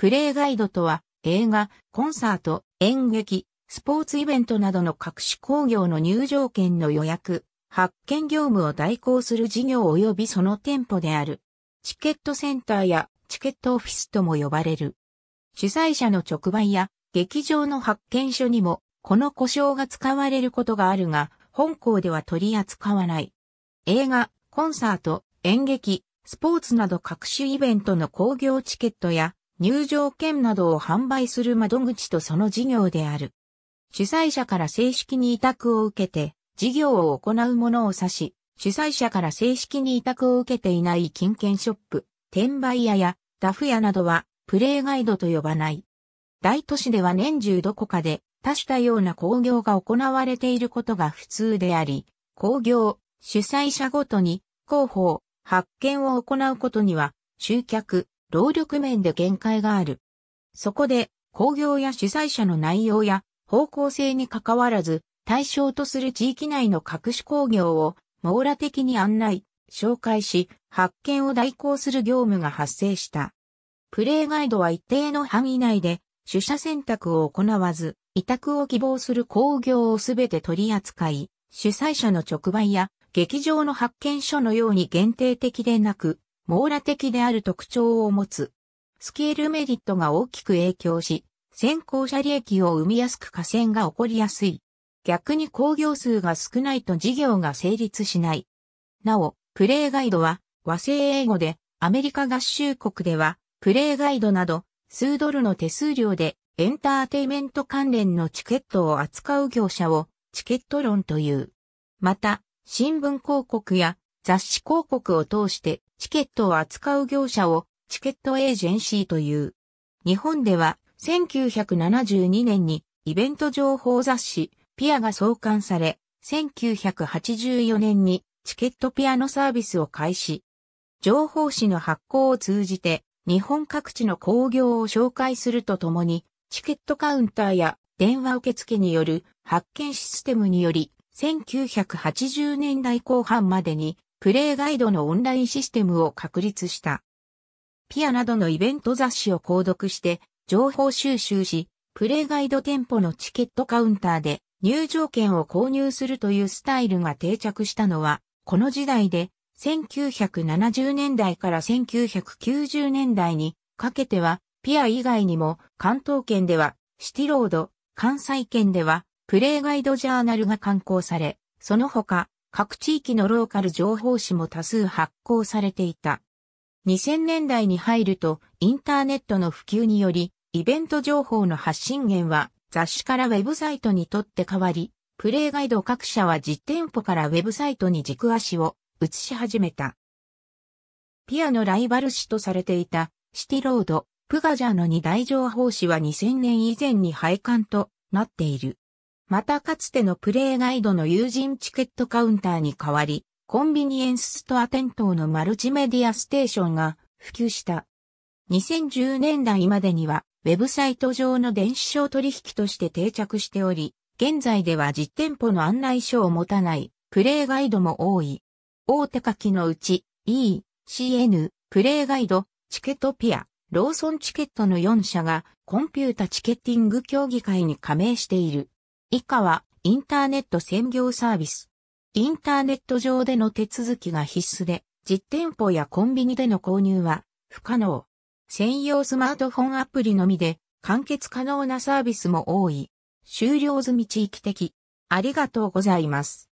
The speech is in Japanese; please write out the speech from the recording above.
プレイガイドとは、映画、コンサート、演劇、スポーツイベントなどの各種工業の入場券の予約、発券業務を代行する事業及びその店舗である。チケットセンターやチケットオフィスとも呼ばれる。主催者の直売や劇場の発見書にもこの故障が使われることがあるが、本校では取り扱わない。映画、コンサート、演劇、スポーツなど各種イベントの興行チケットや入場券などを販売する窓口とその事業である。主催者から正式に委託を受けて、事業を行う者を指し、主催者から正式に委託を受けていない金券ショップ、転売屋やダフ屋などは、プレイガイドと呼ばない。大都市では年中どこかで、多種多様な工業が行われていることが普通であり、工業、主催者ごとに、広報、発見を行うことには、集客、労力面で限界がある。そこで、工業や主催者の内容や方向性に関わらず、対象とする地域内の各種工業を網羅的に案内、紹介し、発見を代行する業務が発生した。プレイガイドは一定の範囲内で、取捨選択を行わず、委託を希望する工業をすべて取り扱い、主催者の直売や劇場の発見所のように限定的でなく、網羅的である特徴を持つ。スケールメリットが大きく影響し、先行者利益を生みやすく河川が起こりやすい。逆に工業数が少ないと事業が成立しない。なお、プレイガイドは和製英語でアメリカ合衆国ではプレイガイドなど数ドルの手数料でエンターテイメント関連のチケットを扱う業者をチケット論という。また、新聞広告や雑誌広告を通してチケットを扱う業者をチケットエージェンシーという。日本では1972年にイベント情報雑誌ピアが創刊され、1984年にチケットピアのサービスを開始。情報誌の発行を通じて日本各地の工業を紹介するとともに、チケットカウンターや電話受付による発券システムにより、1980年代後半までにプレイガイドのオンラインシステムを確立した。ピアなどのイベント雑誌を購読して、情報収集し、プレイガイド店舗のチケットカウンターで入場券を購入するというスタイルが定着したのは、この時代で、1970年代から1990年代にかけては、ピア以外にも関東圏ではシティロード、関西圏ではプレイガイドジャーナルが刊行され、その他各地域のローカル情報誌も多数発行されていた。2000年代に入るとインターネットの普及により、イベント情報の発信源は雑誌からウェブサイトにとって変わり、プレイガイド各社は実店舗からウェブサイトに軸足を移し始めた。ピアのライバル誌とされていたシティロード、プガジャーの二大情報誌は2000年以前に廃刊となっている。またかつてのプレイガイドの友人チケットカウンターに代わり、コンビニエンスストア店頭のマルチメディアステーションが普及した。2010年代までには、ウェブサイト上の電子商取引として定着しており、現在では実店舗の案内書を持たないプレイガイドも多い。大手書きのうち E、CN、プレイガイド、チケットピア、ローソンチケットの4社がコンピュータチケッティング協議会に加盟している。以下は、インターネット専業サービス。インターネット上での手続きが必須で、実店舗やコンビニでの購入は不可能。専用スマートフォンアプリのみで完結可能なサービスも多い。終了済み地域的。ありがとうございます。